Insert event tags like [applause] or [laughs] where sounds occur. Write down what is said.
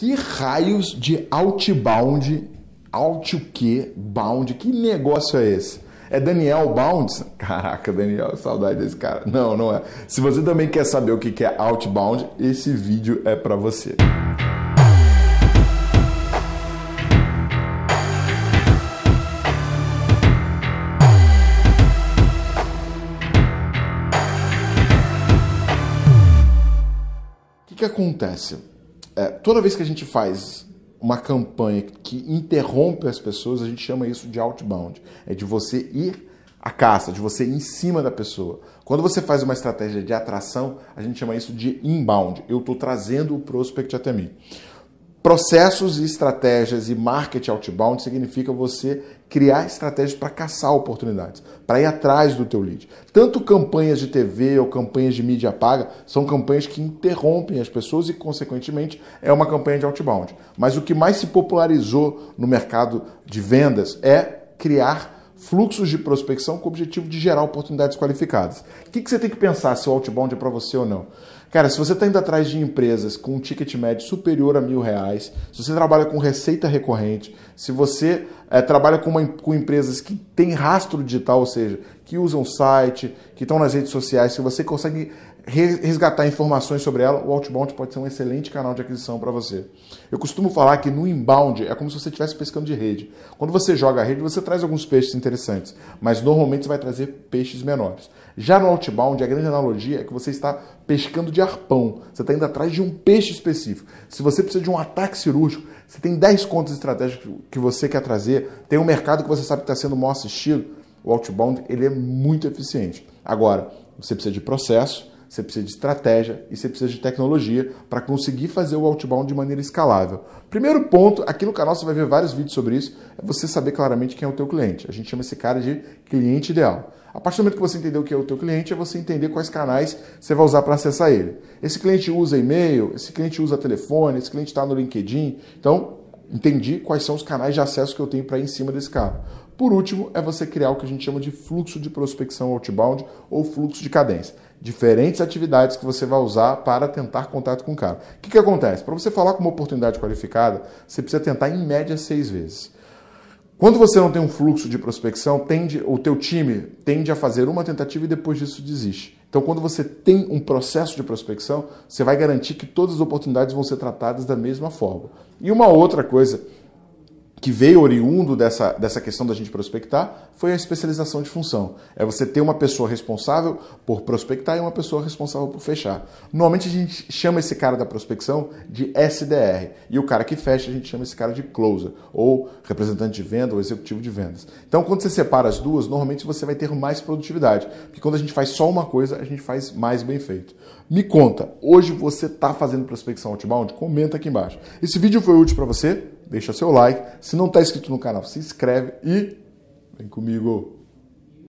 Que raios de outbound, out o que, bound, que negócio é esse? É Daniel Bounds? [laughs] Caraca, Daniel, saudade desse cara. Não, não é. Se você também quer saber o que é outbound, esse vídeo é para você. O que, que acontece? é, toda vez que a gente faz uma campanha que interrompe as pessoas, a gente chama isso de outbound. É de você ir à caça, de você ir em cima da pessoa. Quando você faz uma estratégia de atração, a gente chama isso de inbound. Eu estou trazendo o prospect até mim. Processos e estratégias e marketing outbound significa você criar estratégias para caçar oportunidades, para ir atrás do teu lead. Tanto campanhas de TV ou campanhas de mídia paga são campanhas que interrompem as pessoas e, consequentemente, é uma campanha de outbound. Mas o que mais se popularizou no mercado de vendas é criar fluxos de prospecção com o objetivo de gerar oportunidades qualificadas. O que, que você tem que pensar se o outbound é para você ou não? Cara, se você está indo atrás de empresas com um ticket médio superior a mil reais, se você trabalha com receita recorrente, se você é, trabalha com, uma, com empresas que têm rastro digital, ou seja, que usam site, que estão nas redes sociais, se você consegue resgatar informações sobre ela, o outbound pode ser um excelente canal de aquisição para você. Eu costumo falar que no inbound é como se você estivesse pescando de rede. Quando você joga a rede, você traz alguns peixes interessantes, mas normalmente você vai trazer peixes menores. Já no outbound, a grande analogia é que você está pescando de arpão, você está indo atrás de um peixe específico. Se você precisa de um ataque cirúrgico, você tem 10 contas estratégicas que você quer trazer, tem um mercado que você sabe que está sendo mal assistido, o outbound ele é muito eficiente. Agora, você precisa de processo, você precisa de estratégia e você precisa de tecnologia para conseguir fazer o outbound de maneira escalável. Primeiro ponto, aqui no canal você vai ver vários vídeos sobre isso, é você saber claramente quem é o teu cliente. A gente chama esse cara de cliente ideal. A partir do momento que você entender o que é o teu cliente, é você entender quais canais você vai usar para acessar ele. Esse cliente usa e-mail, esse cliente usa telefone, esse cliente está no LinkedIn. Então, entendi quais são os canais de acesso que eu tenho para ir em cima desse cara. Por último, é você criar o que a gente chama de fluxo de prospecção outbound ou fluxo de cadência diferentes atividades que você vai usar para tentar contato com o cara. O que, que acontece? Para você falar com uma oportunidade qualificada, você precisa tentar em média seis vezes. Quando você não tem um fluxo de prospecção, tende, o teu time tende a fazer uma tentativa e depois disso desiste. Então, quando você tem um processo de prospecção, você vai garantir que todas as oportunidades vão ser tratadas da mesma forma. E uma outra coisa que veio oriundo dessa, dessa questão da gente prospectar foi a especialização de função. É você ter uma pessoa responsável por prospectar e uma pessoa responsável por fechar. Normalmente a gente chama esse cara da prospecção de SDR e o cara que fecha a gente chama esse cara de closer, ou representante de venda ou executivo de vendas. Então quando você separa as duas, normalmente você vai ter mais produtividade, porque quando a gente faz só uma coisa, a gente faz mais bem feito. Me conta, hoje você está fazendo prospecção outbound? Comenta aqui embaixo. Esse vídeo foi útil para você? deixa seu like. Se não está inscrito no canal, se inscreve e vem comigo.